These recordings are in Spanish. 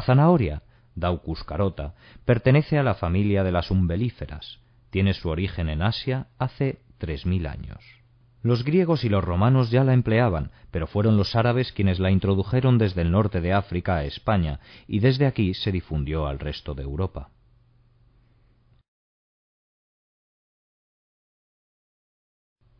La zanahoria, Daucus carota, pertenece a la familia de las umbelíferas. Tiene su origen en Asia hace tres mil años. Los griegos y los romanos ya la empleaban, pero fueron los árabes quienes la introdujeron desde el norte de África a España y desde aquí se difundió al resto de Europa.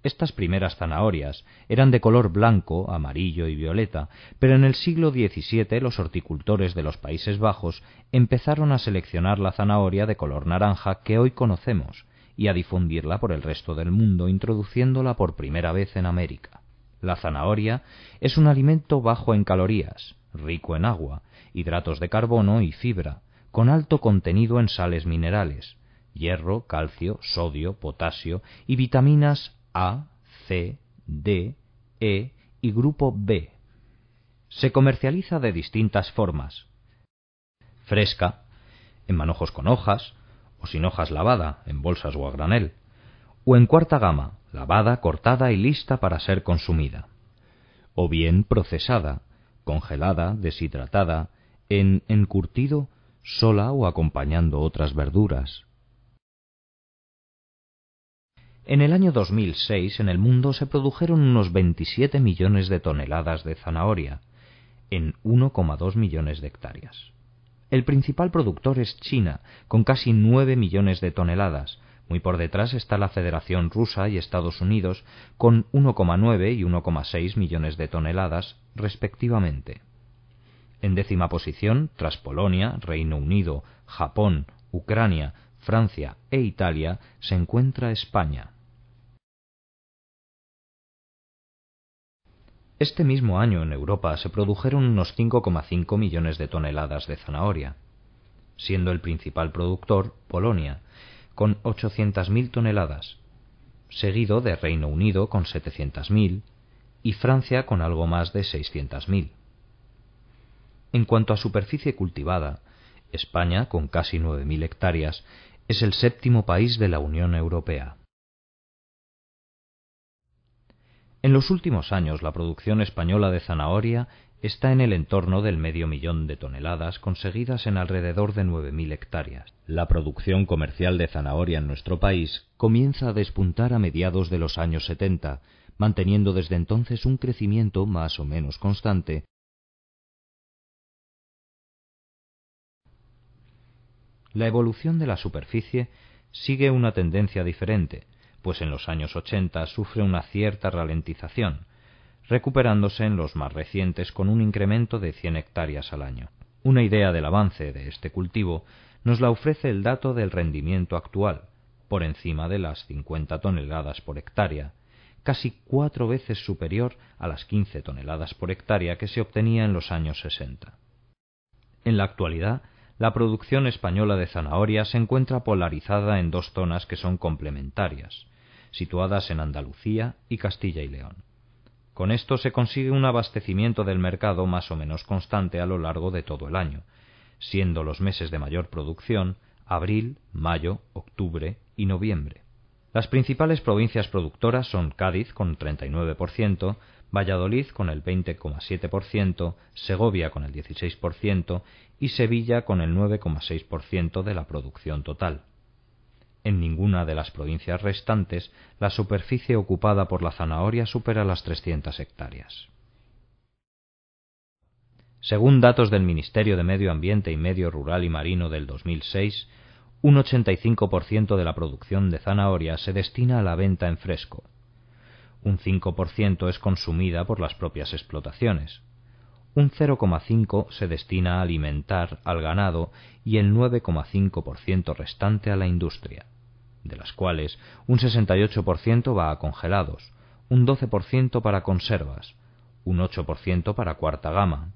Estas primeras zanahorias eran de color blanco, amarillo y violeta, pero en el siglo XVII los horticultores de los Países Bajos empezaron a seleccionar la zanahoria de color naranja que hoy conocemos y a difundirla por el resto del mundo, introduciéndola por primera vez en América. La zanahoria es un alimento bajo en calorías, rico en agua, hidratos de carbono y fibra, con alto contenido en sales minerales, hierro, calcio, sodio, potasio y vitaminas a, C, D, E y grupo B. Se comercializa de distintas formas. Fresca, en manojos con hojas, o sin hojas lavada, en bolsas o a granel, o en cuarta gama, lavada, cortada y lista para ser consumida, o bien procesada, congelada, deshidratada, en encurtido, sola o acompañando otras verduras, en el año 2006 en el mundo se produjeron unos 27 millones de toneladas de zanahoria, en 1,2 millones de hectáreas. El principal productor es China, con casi 9 millones de toneladas. Muy por detrás está la Federación Rusa y Estados Unidos, con 1,9 y 1,6 millones de toneladas, respectivamente. En décima posición, tras Polonia, Reino Unido, Japón, Ucrania, Francia e Italia, se encuentra España, Este mismo año en Europa se produjeron unos 5,5 millones de toneladas de zanahoria, siendo el principal productor Polonia, con 800.000 toneladas, seguido de Reino Unido con 700.000 y Francia con algo más de 600.000. En cuanto a superficie cultivada, España, con casi 9.000 hectáreas, es el séptimo país de la Unión Europea. En los últimos años la producción española de zanahoria está en el entorno del medio millón de toneladas conseguidas en alrededor de 9.000 hectáreas. La producción comercial de zanahoria en nuestro país comienza a despuntar a mediados de los años 70, manteniendo desde entonces un crecimiento más o menos constante. La evolución de la superficie sigue una tendencia diferente, pues en los años 80 sufre una cierta ralentización, recuperándose en los más recientes con un incremento de 100 hectáreas al año. Una idea del avance de este cultivo nos la ofrece el dato del rendimiento actual, por encima de las 50 toneladas por hectárea, casi cuatro veces superior a las 15 toneladas por hectárea que se obtenía en los años 60. En la actualidad, la producción española de zanahoria se encuentra polarizada en dos zonas que son complementarias situadas en Andalucía y Castilla y León. Con esto se consigue un abastecimiento del mercado más o menos constante a lo largo de todo el año, siendo los meses de mayor producción abril, mayo, octubre y noviembre. Las principales provincias productoras son Cádiz con 39%, Valladolid con el 20,7%, Segovia con el 16% y Sevilla con el 9,6% de la producción total en ninguna de las provincias restantes la superficie ocupada por la zanahoria supera las 300 hectáreas. Según datos del Ministerio de Medio Ambiente y Medio Rural y Marino del 2006, un 85% de la producción de zanahoria se destina a la venta en fresco. Un 5% es consumida por las propias explotaciones un 0,5 se destina a alimentar al ganado y el 9,5% restante a la industria, de las cuales un 68% va a congelados, un 12% para conservas, un 8% para cuarta gama,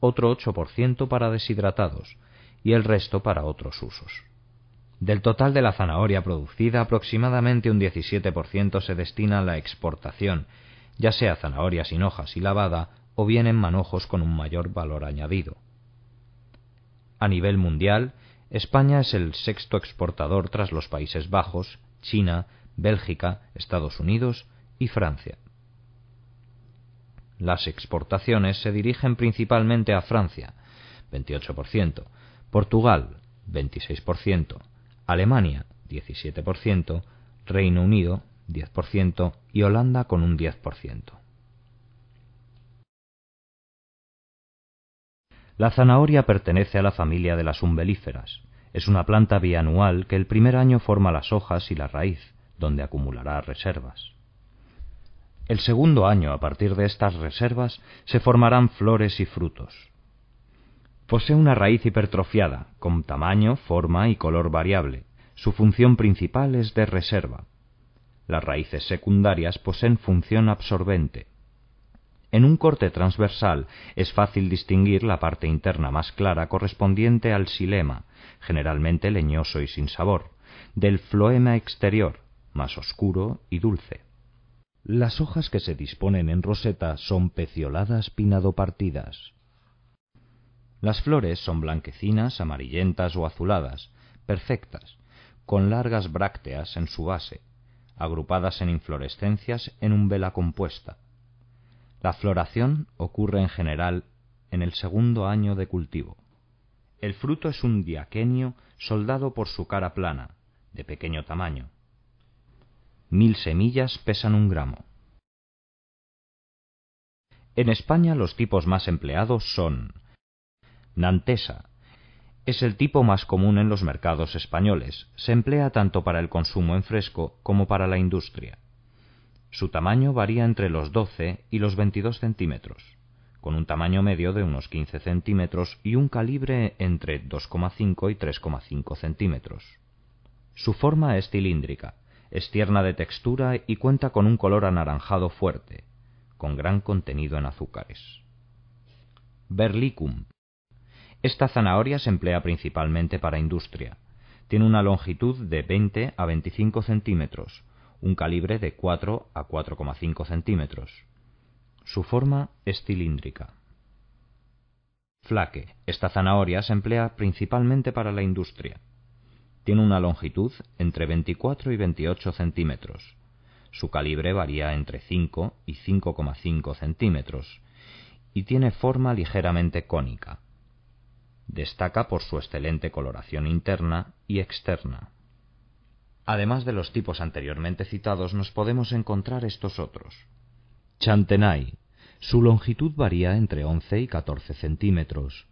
otro 8% para deshidratados y el resto para otros usos. Del total de la zanahoria producida, aproximadamente un 17% se destina a la exportación, ya sea zanahoria sin hojas y lavada o bien en manojos con un mayor valor añadido. A nivel mundial, España es el sexto exportador tras los Países Bajos, China, Bélgica, Estados Unidos y Francia. Las exportaciones se dirigen principalmente a Francia, 28%, Portugal, 26%, Alemania, 17%, Reino Unido, 10% y Holanda con un 10%. La zanahoria pertenece a la familia de las umbelíferas. Es una planta bianual que el primer año forma las hojas y la raíz, donde acumulará reservas. El segundo año, a partir de estas reservas, se formarán flores y frutos. Posee una raíz hipertrofiada, con tamaño, forma y color variable. Su función principal es de reserva. Las raíces secundarias poseen función absorbente, en un corte transversal es fácil distinguir la parte interna más clara correspondiente al silema, generalmente leñoso y sin sabor, del floema exterior, más oscuro y dulce. Las hojas que se disponen en roseta son pecioladas pinadopartidas. Las flores son blanquecinas, amarillentas o azuladas, perfectas, con largas brácteas en su base, agrupadas en inflorescencias en un vela compuesta la floración ocurre en general en el segundo año de cultivo. El fruto es un diaquenio soldado por su cara plana, de pequeño tamaño. Mil semillas pesan un gramo. En España los tipos más empleados son Nantesa. Es el tipo más común en los mercados españoles. Se emplea tanto para el consumo en fresco como para la industria. Su tamaño varía entre los 12 y los 22 centímetros, con un tamaño medio de unos 15 centímetros y un calibre entre 2,5 y 3,5 centímetros. Su forma es cilíndrica, es tierna de textura y cuenta con un color anaranjado fuerte, con gran contenido en azúcares. Berlicum. Esta zanahoria se emplea principalmente para industria. Tiene una longitud de 20 a 25 centímetros, un calibre de 4 a 4,5 centímetros. Su forma es cilíndrica. Flaque. Esta zanahoria se emplea principalmente para la industria. Tiene una longitud entre 24 y 28 centímetros. Su calibre varía entre 5 y 5,5 centímetros y tiene forma ligeramente cónica. Destaca por su excelente coloración interna y externa. Además de los tipos anteriormente citados, nos podemos encontrar estos otros. Chantenay. Su longitud varía entre 11 y 14 centímetros.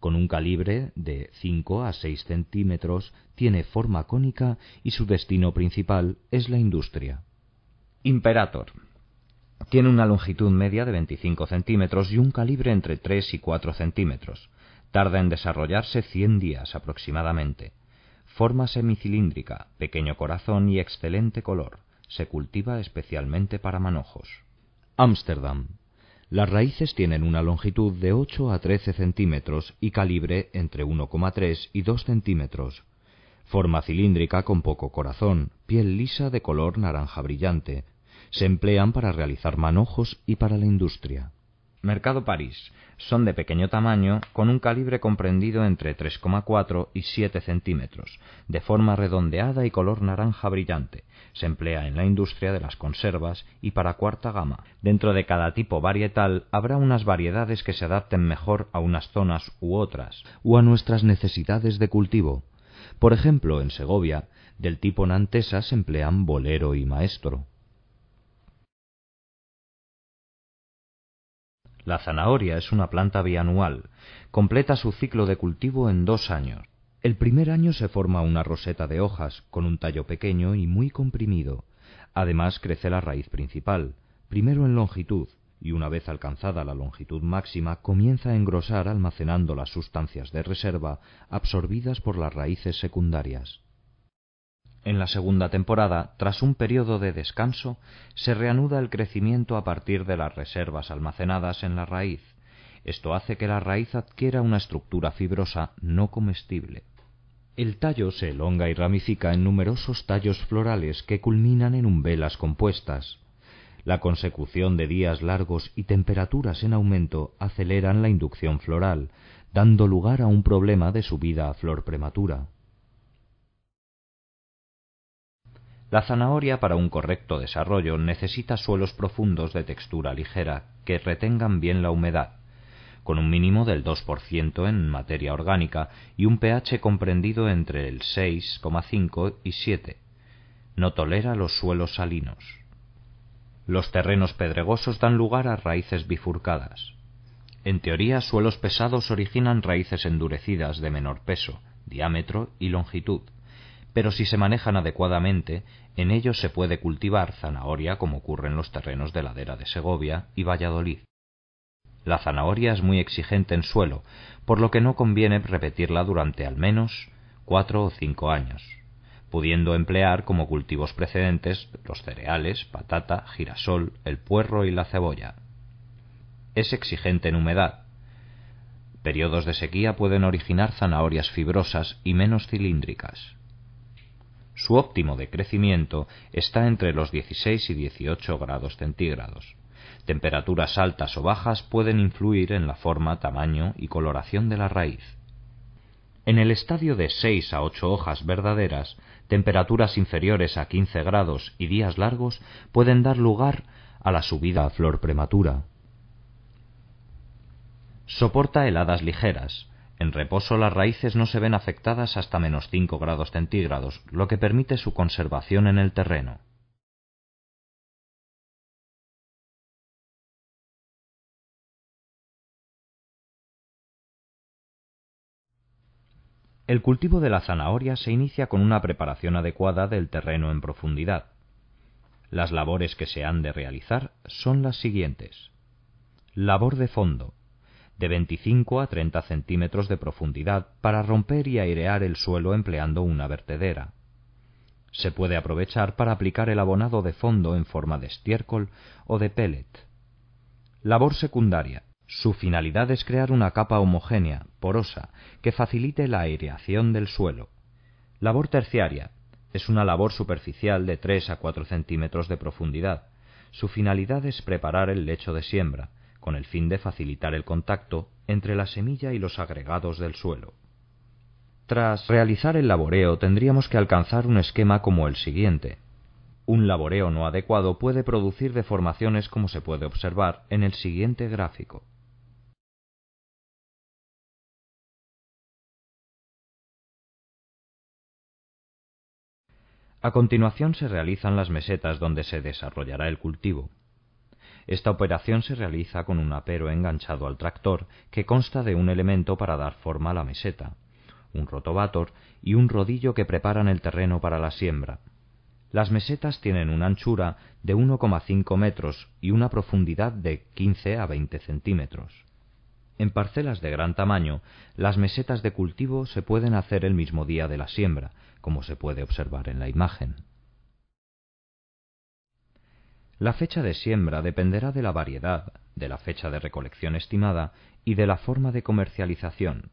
Con un calibre de 5 a 6 centímetros, tiene forma cónica y su destino principal es la industria. Imperator. Tiene una longitud media de 25 centímetros y un calibre entre 3 y 4 centímetros. Tarda en desarrollarse 100 días aproximadamente. Forma semicilíndrica, pequeño corazón y excelente color. Se cultiva especialmente para manojos. Ámsterdam. Las raíces tienen una longitud de 8 a 13 centímetros y calibre entre 1,3 y 2 centímetros. Forma cilíndrica con poco corazón, piel lisa de color naranja brillante. Se emplean para realizar manojos y para la industria. Mercado París. Son de pequeño tamaño, con un calibre comprendido entre 3,4 y 7 centímetros, de forma redondeada y color naranja brillante. Se emplea en la industria de las conservas y para cuarta gama. Dentro de cada tipo varietal habrá unas variedades que se adapten mejor a unas zonas u otras, o a nuestras necesidades de cultivo. Por ejemplo, en Segovia, del tipo nantesa se emplean bolero y maestro. La zanahoria es una planta bianual. Completa su ciclo de cultivo en dos años. El primer año se forma una roseta de hojas, con un tallo pequeño y muy comprimido. Además crece la raíz principal, primero en longitud, y una vez alcanzada la longitud máxima comienza a engrosar almacenando las sustancias de reserva absorbidas por las raíces secundarias. En la segunda temporada, tras un periodo de descanso, se reanuda el crecimiento a partir de las reservas almacenadas en la raíz. Esto hace que la raíz adquiera una estructura fibrosa no comestible. El tallo se elonga y ramifica en numerosos tallos florales que culminan en umbelas compuestas. La consecución de días largos y temperaturas en aumento aceleran la inducción floral, dando lugar a un problema de subida a flor prematura. La zanahoria para un correcto desarrollo necesita suelos profundos de textura ligera que retengan bien la humedad, con un mínimo del 2% en materia orgánica y un pH comprendido entre el 6,5 y 7. No tolera los suelos salinos. Los terrenos pedregosos dan lugar a raíces bifurcadas. En teoría, suelos pesados originan raíces endurecidas de menor peso, diámetro y longitud, pero si se manejan adecuadamente, en ellos se puede cultivar zanahoria como ocurre en los terrenos de ladera de Segovia y Valladolid. La zanahoria es muy exigente en suelo, por lo que no conviene repetirla durante al menos cuatro o cinco años, pudiendo emplear como cultivos precedentes los cereales, patata, girasol, el puerro y la cebolla. Es exigente en humedad. Periodos de sequía pueden originar zanahorias fibrosas y menos cilíndricas. Su óptimo de crecimiento está entre los 16 y 18 grados centígrados. Temperaturas altas o bajas pueden influir en la forma, tamaño y coloración de la raíz. En el estadio de 6 a 8 hojas verdaderas, temperaturas inferiores a 15 grados y días largos pueden dar lugar a la subida a flor prematura. Soporta heladas ligeras, en reposo las raíces no se ven afectadas hasta menos 5 grados centígrados, lo que permite su conservación en el terreno. El cultivo de la zanahoria se inicia con una preparación adecuada del terreno en profundidad. Las labores que se han de realizar son las siguientes. Labor de fondo, de 25 a 30 centímetros de profundidad para romper y airear el suelo empleando una vertedera. Se puede aprovechar para aplicar el abonado de fondo en forma de estiércol o de pellet. Labor secundaria. Su finalidad es crear una capa homogénea, porosa, que facilite la aireación del suelo. Labor terciaria. Es una labor superficial de 3 a 4 centímetros de profundidad. Su finalidad es preparar el lecho de siembra, con el fin de facilitar el contacto entre la semilla y los agregados del suelo. Tras realizar el laboreo tendríamos que alcanzar un esquema como el siguiente. Un laboreo no adecuado puede producir deformaciones como se puede observar en el siguiente gráfico. A continuación se realizan las mesetas donde se desarrollará el cultivo. Esta operación se realiza con un apero enganchado al tractor que consta de un elemento para dar forma a la meseta, un rotovator y un rodillo que preparan el terreno para la siembra. Las mesetas tienen una anchura de 1,5 metros y una profundidad de 15 a 20 centímetros. En parcelas de gran tamaño, las mesetas de cultivo se pueden hacer el mismo día de la siembra, como se puede observar en la imagen. La fecha de siembra dependerá de la variedad, de la fecha de recolección estimada y de la forma de comercialización.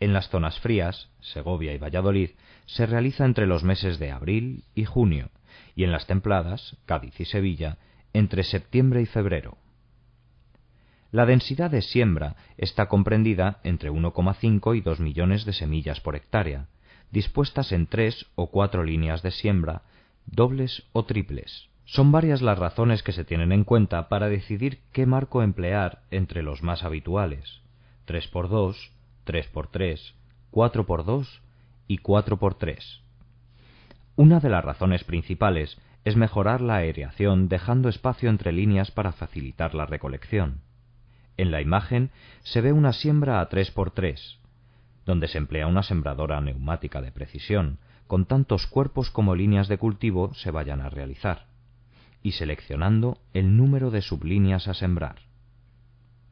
En las zonas frías, Segovia y Valladolid, se realiza entre los meses de abril y junio, y en las templadas, Cádiz y Sevilla, entre septiembre y febrero. La densidad de siembra está comprendida entre 1,5 y 2 millones de semillas por hectárea, dispuestas en tres o cuatro líneas de siembra, dobles o triples. Son varias las razones que se tienen en cuenta para decidir qué marco emplear entre los más habituales: 3x2, 3x3, 4x2 y 4x3. Una de las razones principales es mejorar la aireación dejando espacio entre líneas para facilitar la recolección. En la imagen se ve una siembra a 3x3, donde se emplea una sembradora neumática de precisión, con tantos cuerpos como líneas de cultivo se vayan a realizar y seleccionando el número de sublíneas a sembrar.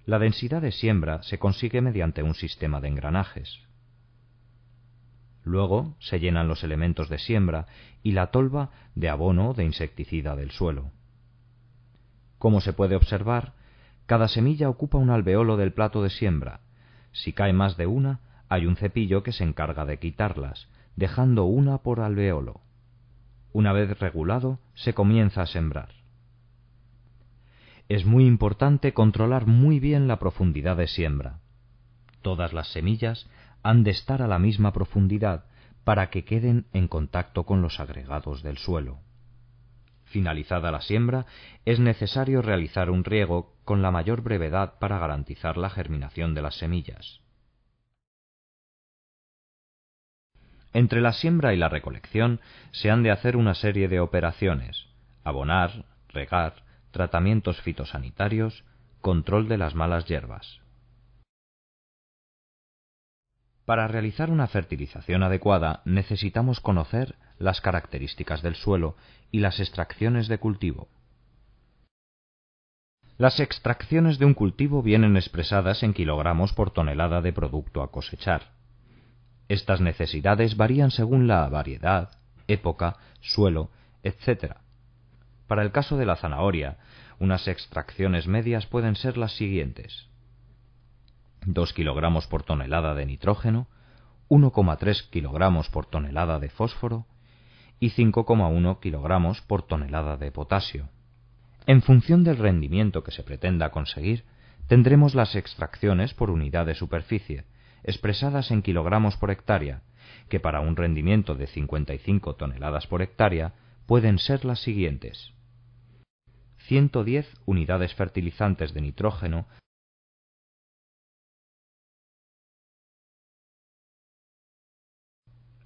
La densidad de siembra se consigue mediante un sistema de engranajes. Luego se llenan los elementos de siembra y la tolva de abono de insecticida del suelo. Como se puede observar, cada semilla ocupa un alveolo del plato de siembra. Si cae más de una, hay un cepillo que se encarga de quitarlas, dejando una por alveolo. Una vez regulado, se comienza a sembrar. Es muy importante controlar muy bien la profundidad de siembra. Todas las semillas han de estar a la misma profundidad para que queden en contacto con los agregados del suelo. Finalizada la siembra, es necesario realizar un riego con la mayor brevedad para garantizar la germinación de las semillas. Entre la siembra y la recolección se han de hacer una serie de operaciones, abonar, regar, tratamientos fitosanitarios, control de las malas hierbas. Para realizar una fertilización adecuada necesitamos conocer las características del suelo y las extracciones de cultivo. Las extracciones de un cultivo vienen expresadas en kilogramos por tonelada de producto a cosechar. Estas necesidades varían según la variedad, época, suelo, etc. Para el caso de la zanahoria, unas extracciones medias pueden ser las siguientes. 2 kilogramos por tonelada de nitrógeno, 1,3 kilogramos por tonelada de fósforo y 5,1 kilogramos por tonelada de potasio. En función del rendimiento que se pretenda conseguir, tendremos las extracciones por unidad de superficie, expresadas en kilogramos por hectárea, que para un rendimiento de 55 toneladas por hectárea pueden ser las siguientes. 110 unidades fertilizantes de nitrógeno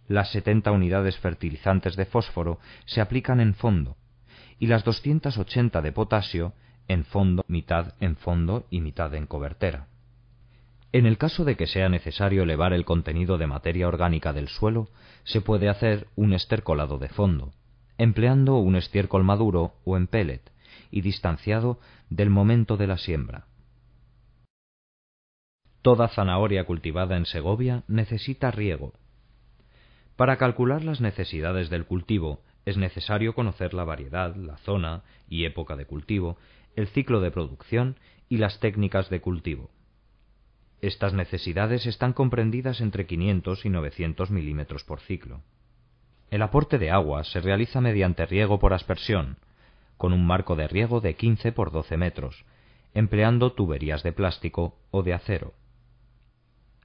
las 70 unidades fertilizantes de fósforo se aplican en fondo y las 280 de potasio en fondo, mitad en fondo y mitad en cobertera. En el caso de que sea necesario elevar el contenido de materia orgánica del suelo, se puede hacer un estercolado de fondo, empleando un estiércol maduro o en pellet y distanciado del momento de la siembra. Toda zanahoria cultivada en Segovia necesita riego. Para calcular las necesidades del cultivo es necesario conocer la variedad, la zona y época de cultivo, el ciclo de producción y las técnicas de cultivo. Estas necesidades están comprendidas entre 500 y 900 milímetros por ciclo. El aporte de agua se realiza mediante riego por aspersión, con un marco de riego de 15 por 12 metros, empleando tuberías de plástico o de acero.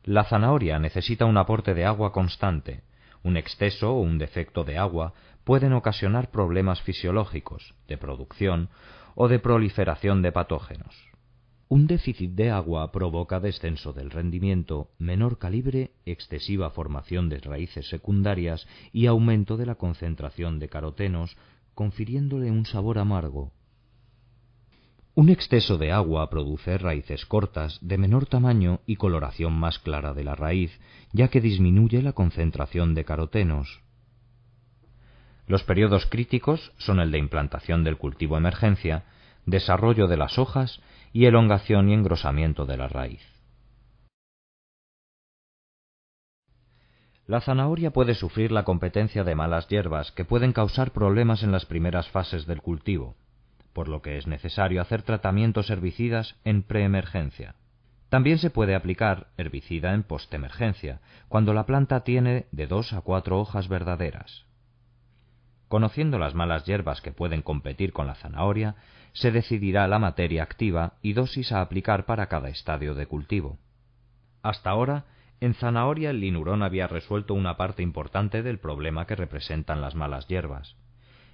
La zanahoria necesita un aporte de agua constante. Un exceso o un defecto de agua pueden ocasionar problemas fisiológicos, de producción o de proliferación de patógenos. Un déficit de agua provoca descenso del rendimiento, menor calibre, excesiva formación de raíces secundarias y aumento de la concentración de carotenos, confiriéndole un sabor amargo. Un exceso de agua produce raíces cortas, de menor tamaño y coloración más clara de la raíz, ya que disminuye la concentración de carotenos. Los periodos críticos son el de implantación del cultivo emergencia, desarrollo de las hojas y elongación y engrosamiento de la raíz. La zanahoria puede sufrir la competencia de malas hierbas que pueden causar problemas en las primeras fases del cultivo, por lo que es necesario hacer tratamientos herbicidas en preemergencia. También se puede aplicar herbicida en postemergencia, cuando la planta tiene de dos a cuatro hojas verdaderas. Conociendo las malas hierbas que pueden competir con la zanahoria, se decidirá la materia activa y dosis a aplicar para cada estadio de cultivo. Hasta ahora, en zanahoria el linurón había resuelto una parte importante del problema que representan las malas hierbas.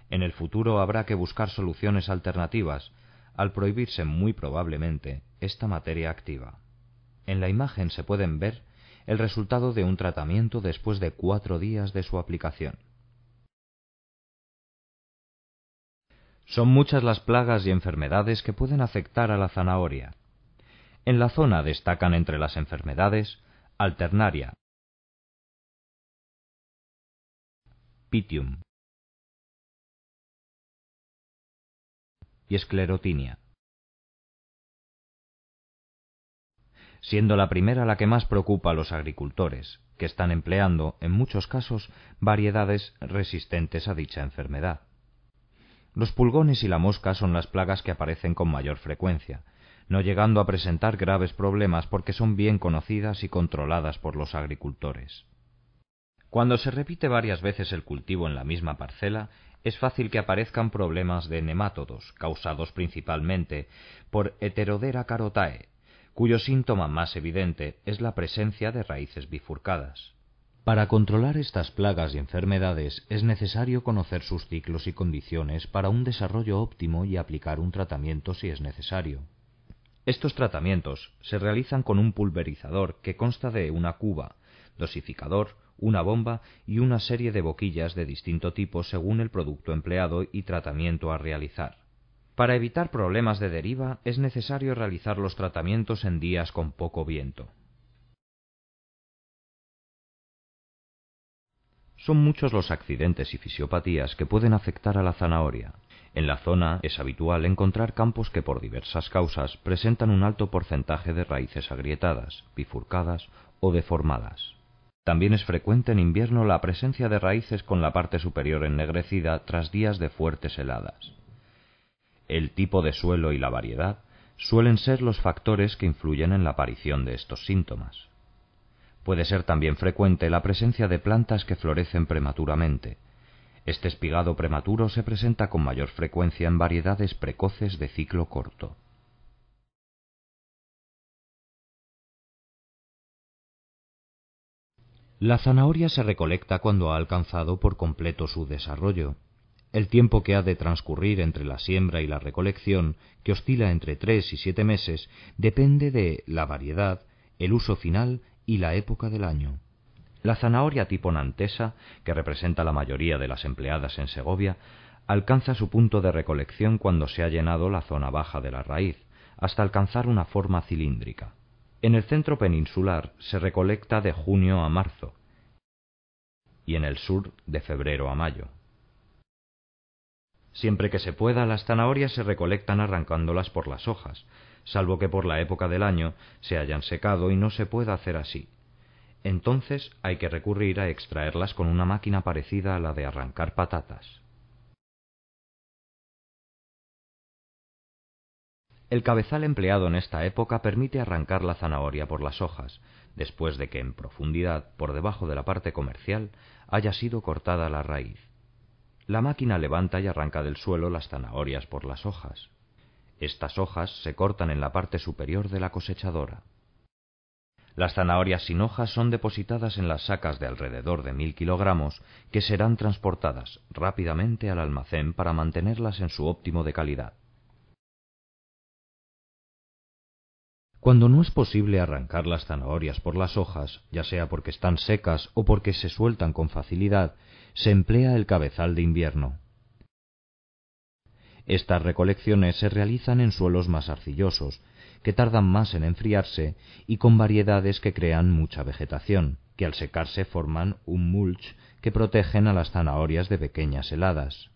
En el futuro habrá que buscar soluciones alternativas, al prohibirse muy probablemente esta materia activa. En la imagen se pueden ver el resultado de un tratamiento después de cuatro días de su aplicación. Son muchas las plagas y enfermedades que pueden afectar a la zanahoria. En la zona destacan entre las enfermedades alternaria, pitium y esclerotinia. siendo la primera la que más preocupa a los agricultores, que están empleando, en muchos casos, variedades resistentes a dicha enfermedad. Los pulgones y la mosca son las plagas que aparecen con mayor frecuencia, no llegando a presentar graves problemas porque son bien conocidas y controladas por los agricultores. Cuando se repite varias veces el cultivo en la misma parcela, es fácil que aparezcan problemas de nemátodos, causados principalmente por Heterodera carotae, cuyo síntoma más evidente es la presencia de raíces bifurcadas. Para controlar estas plagas y enfermedades es necesario conocer sus ciclos y condiciones para un desarrollo óptimo y aplicar un tratamiento si es necesario. Estos tratamientos se realizan con un pulverizador que consta de una cuba, dosificador, una bomba y una serie de boquillas de distinto tipo según el producto empleado y tratamiento a realizar. Para evitar problemas de deriva es necesario realizar los tratamientos en días con poco viento. Son muchos los accidentes y fisiopatías que pueden afectar a la zanahoria. En la zona es habitual encontrar campos que por diversas causas presentan un alto porcentaje de raíces agrietadas, bifurcadas o deformadas. También es frecuente en invierno la presencia de raíces con la parte superior ennegrecida tras días de fuertes heladas. El tipo de suelo y la variedad suelen ser los factores que influyen en la aparición de estos síntomas. Puede ser también frecuente la presencia de plantas que florecen prematuramente. Este espigado prematuro se presenta con mayor frecuencia en variedades precoces de ciclo corto. La zanahoria se recolecta cuando ha alcanzado por completo su desarrollo. El tiempo que ha de transcurrir entre la siembra y la recolección, que oscila entre tres y siete meses, depende de la variedad, el uso final y la época del año. La zanahoria tipo nantesa, que representa la mayoría de las empleadas en Segovia, alcanza su punto de recolección cuando se ha llenado la zona baja de la raíz, hasta alcanzar una forma cilíndrica. En el centro peninsular se recolecta de junio a marzo y en el sur de febrero a mayo. Siempre que se pueda, las zanahorias se recolectan arrancándolas por las hojas, salvo que por la época del año se hayan secado y no se pueda hacer así. Entonces hay que recurrir a extraerlas con una máquina parecida a la de arrancar patatas. El cabezal empleado en esta época permite arrancar la zanahoria por las hojas, después de que en profundidad, por debajo de la parte comercial, haya sido cortada la raíz. La máquina levanta y arranca del suelo las zanahorias por las hojas. Estas hojas se cortan en la parte superior de la cosechadora. Las zanahorias sin hojas son depositadas en las sacas de alrededor de mil kilogramos que serán transportadas rápidamente al almacén para mantenerlas en su óptimo de calidad. Cuando no es posible arrancar las zanahorias por las hojas, ya sea porque están secas o porque se sueltan con facilidad, se emplea el cabezal de invierno. Estas recolecciones se realizan en suelos más arcillosos, que tardan más en enfriarse y con variedades que crean mucha vegetación, que al secarse forman un mulch que protegen a las zanahorias de pequeñas heladas.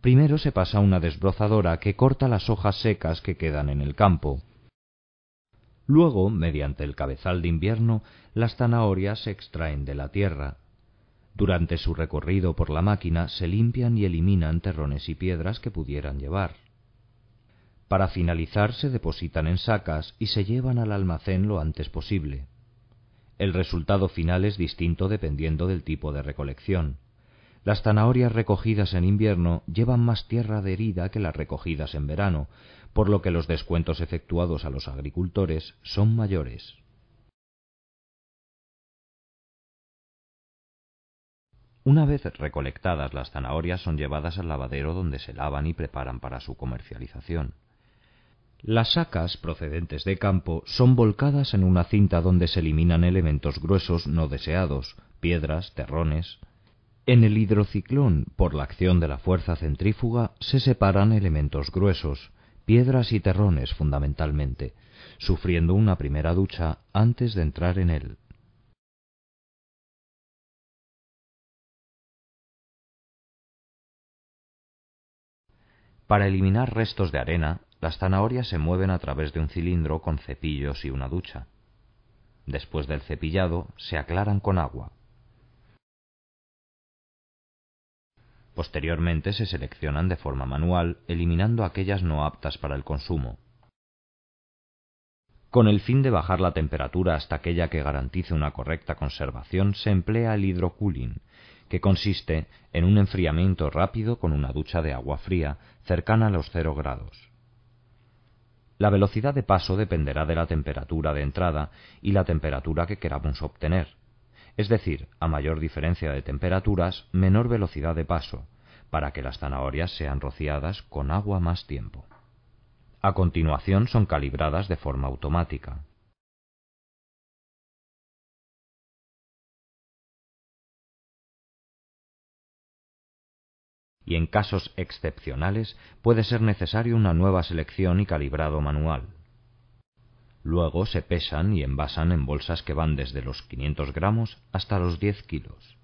Primero se pasa una desbrozadora que corta las hojas secas que quedan en el campo. Luego, mediante el cabezal de invierno, las zanahorias se extraen de la tierra, durante su recorrido por la máquina se limpian y eliminan terrones y piedras que pudieran llevar. Para finalizar se depositan en sacas y se llevan al almacén lo antes posible. El resultado final es distinto dependiendo del tipo de recolección. Las zanahorias recogidas en invierno llevan más tierra adherida que las recogidas en verano, por lo que los descuentos efectuados a los agricultores son mayores. Una vez recolectadas las zanahorias son llevadas al lavadero donde se lavan y preparan para su comercialización. Las sacas procedentes de campo son volcadas en una cinta donde se eliminan elementos gruesos no deseados, piedras, terrones. En el hidrociclón, por la acción de la fuerza centrífuga, se separan elementos gruesos, piedras y terrones fundamentalmente, sufriendo una primera ducha antes de entrar en él. Para eliminar restos de arena, las zanahorias se mueven a través de un cilindro con cepillos y una ducha. Después del cepillado, se aclaran con agua. Posteriormente se seleccionan de forma manual, eliminando aquellas no aptas para el consumo. Con el fin de bajar la temperatura hasta aquella que garantice una correcta conservación, se emplea el hidrocooling, que consiste en un enfriamiento rápido con una ducha de agua fría cercana a los cero grados. La velocidad de paso dependerá de la temperatura de entrada y la temperatura que queramos obtener. Es decir, a mayor diferencia de temperaturas, menor velocidad de paso, para que las zanahorias sean rociadas con agua más tiempo. A continuación son calibradas de forma automática. y en casos excepcionales puede ser necesario una nueva selección y calibrado manual. Luego se pesan y envasan en bolsas que van desde los 500 gramos hasta los 10 kilos.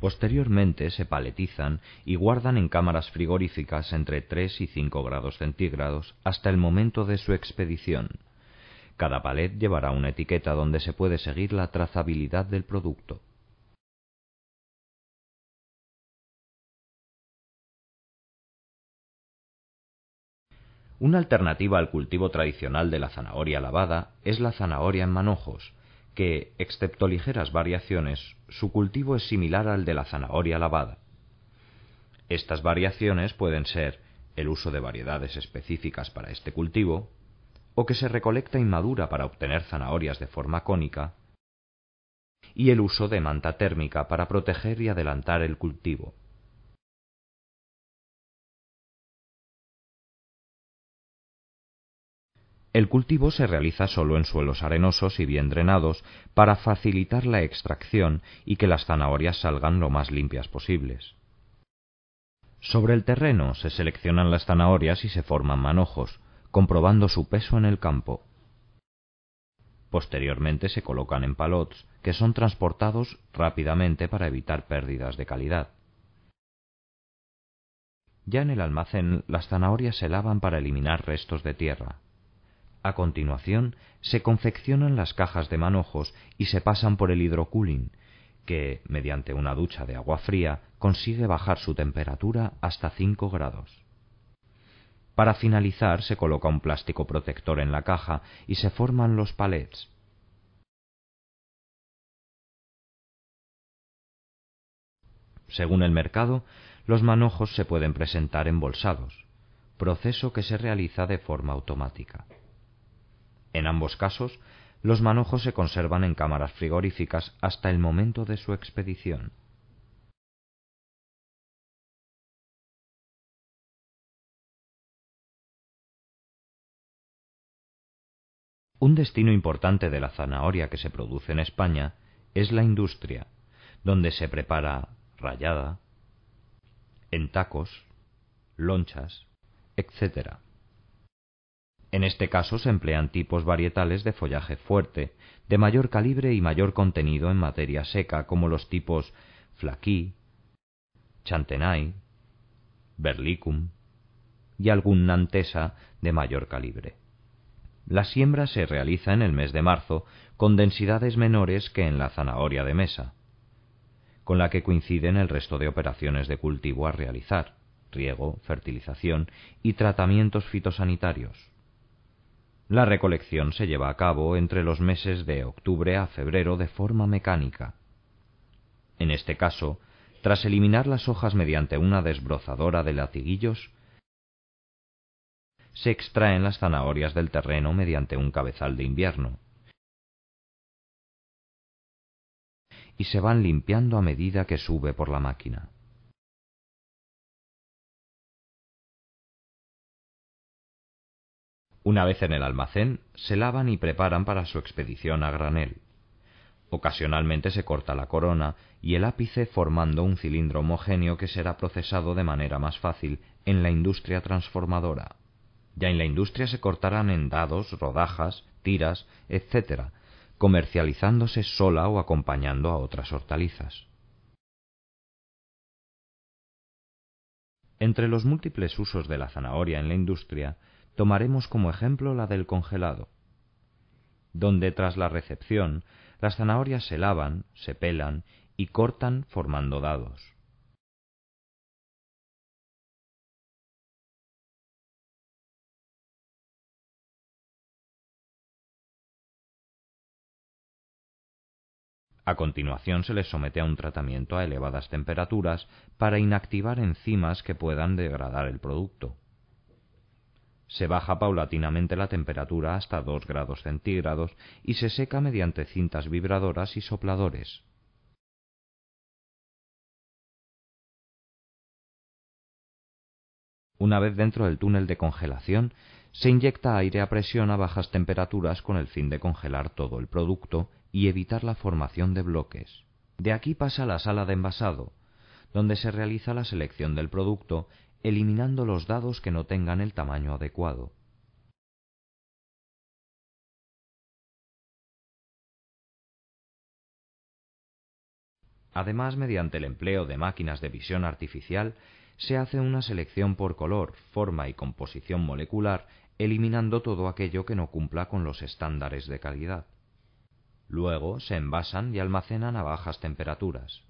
Posteriormente se paletizan y guardan en cámaras frigoríficas entre 3 y 5 grados centígrados hasta el momento de su expedición. Cada palet llevará una etiqueta donde se puede seguir la trazabilidad del producto. Una alternativa al cultivo tradicional de la zanahoria lavada es la zanahoria en manojos, que, excepto ligeras variaciones, su cultivo es similar al de la zanahoria lavada. Estas variaciones pueden ser el uso de variedades específicas para este cultivo, o que se recolecta inmadura para obtener zanahorias de forma cónica, y el uso de manta térmica para proteger y adelantar el cultivo. El cultivo se realiza solo en suelos arenosos y bien drenados para facilitar la extracción y que las zanahorias salgan lo más limpias posibles. Sobre el terreno se seleccionan las zanahorias y se forman manojos, comprobando su peso en el campo. Posteriormente se colocan en palots, que son transportados rápidamente para evitar pérdidas de calidad. Ya en el almacén las zanahorias se lavan para eliminar restos de tierra, a continuación, se confeccionan las cajas de manojos y se pasan por el hidrocooling, que, mediante una ducha de agua fría, consigue bajar su temperatura hasta 5 grados. Para finalizar, se coloca un plástico protector en la caja y se forman los palets. Según el mercado, los manojos se pueden presentar embolsados, proceso que se realiza de forma automática. En ambos casos, los manojos se conservan en cámaras frigoríficas hasta el momento de su expedición. Un destino importante de la zanahoria que se produce en España es la industria, donde se prepara rayada, en tacos, lonchas, etc. En este caso se emplean tipos varietales de follaje fuerte, de mayor calibre y mayor contenido en materia seca, como los tipos flaquí, chantenay, berlicum y algún nantesa de mayor calibre. La siembra se realiza en el mes de marzo con densidades menores que en la zanahoria de mesa, con la que coinciden el resto de operaciones de cultivo a realizar, riego, fertilización y tratamientos fitosanitarios. La recolección se lleva a cabo entre los meses de octubre a febrero de forma mecánica. En este caso, tras eliminar las hojas mediante una desbrozadora de latiguillos, se extraen las zanahorias del terreno mediante un cabezal de invierno y se van limpiando a medida que sube por la máquina. Una vez en el almacén, se lavan y preparan para su expedición a granel. Ocasionalmente se corta la corona y el ápice formando un cilindro homogéneo que será procesado de manera más fácil en la industria transformadora. Ya en la industria se cortarán en dados, rodajas, tiras, etc., comercializándose sola o acompañando a otras hortalizas. Entre los múltiples usos de la zanahoria en la industria tomaremos como ejemplo la del congelado, donde tras la recepción las zanahorias se lavan, se pelan y cortan formando dados. A continuación se les somete a un tratamiento a elevadas temperaturas para inactivar enzimas que puedan degradar el producto. Se baja paulatinamente la temperatura hasta 2 grados centígrados y se seca mediante cintas vibradoras y sopladores. Una vez dentro del túnel de congelación, se inyecta aire a presión a bajas temperaturas con el fin de congelar todo el producto y evitar la formación de bloques. De aquí pasa la sala de envasado, donde se realiza la selección del producto eliminando los dados que no tengan el tamaño adecuado. Además, mediante el empleo de máquinas de visión artificial, se hace una selección por color, forma y composición molecular, eliminando todo aquello que no cumpla con los estándares de calidad. Luego se envasan y almacenan a bajas temperaturas.